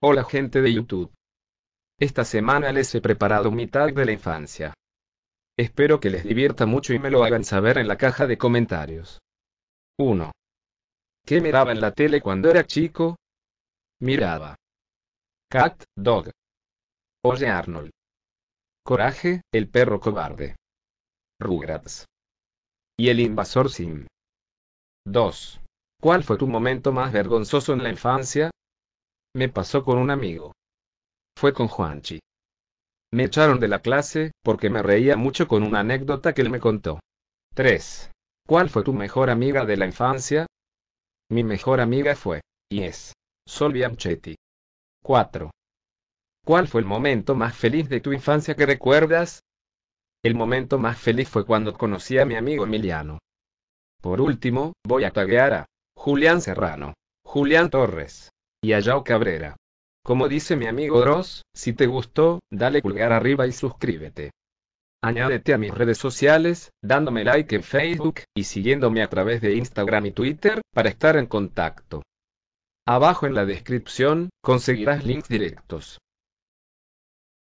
Hola gente de YouTube. Esta semana les he preparado mi tag de la infancia. Espero que les divierta mucho y me lo hagan saber en la caja de comentarios. 1. ¿Qué miraba en la tele cuando era chico? Miraba. Cat, Dog. Oye Arnold. Coraje, el perro cobarde. Rugrats. Y el invasor Sim. 2. ¿Cuál fue tu momento más vergonzoso en la infancia? Me pasó con un amigo. Fue con Juanchi. Me echaron de la clase, porque me reía mucho con una anécdota que él me contó. 3. ¿Cuál fue tu mejor amiga de la infancia? Mi mejor amiga fue, y es, Sol Bianchetti. 4. ¿Cuál fue el momento más feliz de tu infancia que recuerdas? El momento más feliz fue cuando conocí a mi amigo Emiliano. Por último, voy a taguear a Julián Serrano, Julián Torres, y a Yao Cabrera. Como dice mi amigo Ross, si te gustó, dale pulgar arriba y suscríbete. Añádete a mis redes sociales, dándome like en Facebook y siguiéndome a través de Instagram y Twitter para estar en contacto. Abajo en la descripción, conseguirás links directos.